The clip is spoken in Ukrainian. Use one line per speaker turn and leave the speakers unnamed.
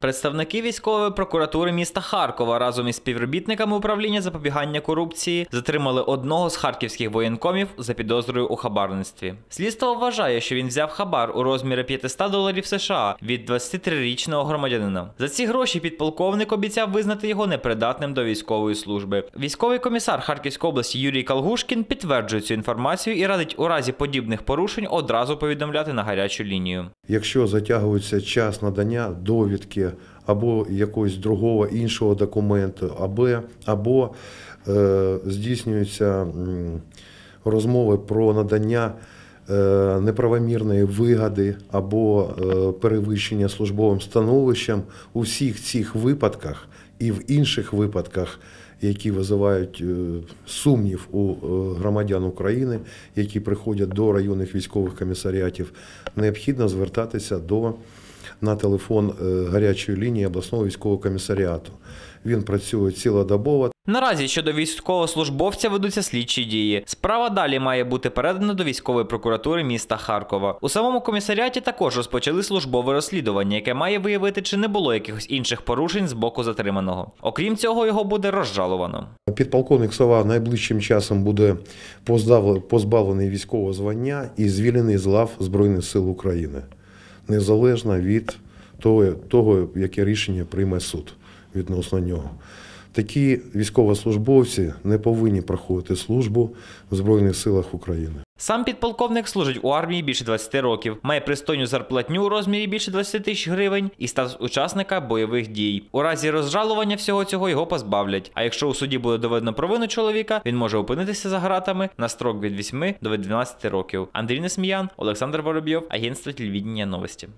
Представники військової прокуратури міста Харкова разом із співробітниками управління запобігання корупції затримали одного з харківських воєнкомів за підозрою у хабарництві. Слідство вважає, що він взяв хабар у розмірі 500 доларів США від 23-річного громадянина. За ці гроші підполковник обіцяв визнати його непридатним до військової служби. Військовий комісар Харківської області Юрій Калгушкін підтверджує цю інформацію і радить у разі подібних порушень одразу повідомляти на гарячу лінію.
Якщо затягується час надання довідки або якогось другого іншого документу, або або е, здійснюються розмови про надання е, неправомірної вигади, або е, перевищення службовим становищем у всіх цих випадках і в інших випадках. Які визивають е, сумнів у е, громадян України, які приходять до районних військових комісаріатів, необхідно звертатися до на телефон е, гарячої лінії обласного військового комісаріату. Він працює цілодобово.
Наразі щодо військовослужбовця ведуться слідчі дії. Справа далі має бути передана до військової прокуратури міста Харкова. У самому комісаріаті також розпочали службове розслідування, яке має виявити, чи не було якихось інших порушень з боку затриманого. Окрім цього, його буде розжаловано.
Підполковник Сова найближчим часом буде позбавлений військового звання і звільнений з лав Збройних сил України незалежна від того, того яке рішення прийме суд відносно нього. Такі військовослужбовці не повинні проходити службу в Збройних силах України.
Сам підполковник служить у армії більше 20 років, має пристойну зарплатню у розмірі більше 20 тисяч гривень і став учасника бойових дій. У разі розжалування всього цього його позбавлять. А якщо у суді буде доведено провину чоловіка, він може опинитися за гратами на строк від 8 до 12 років. Андрій Несміян, Олександр Воробйов, агентство телевідення новості.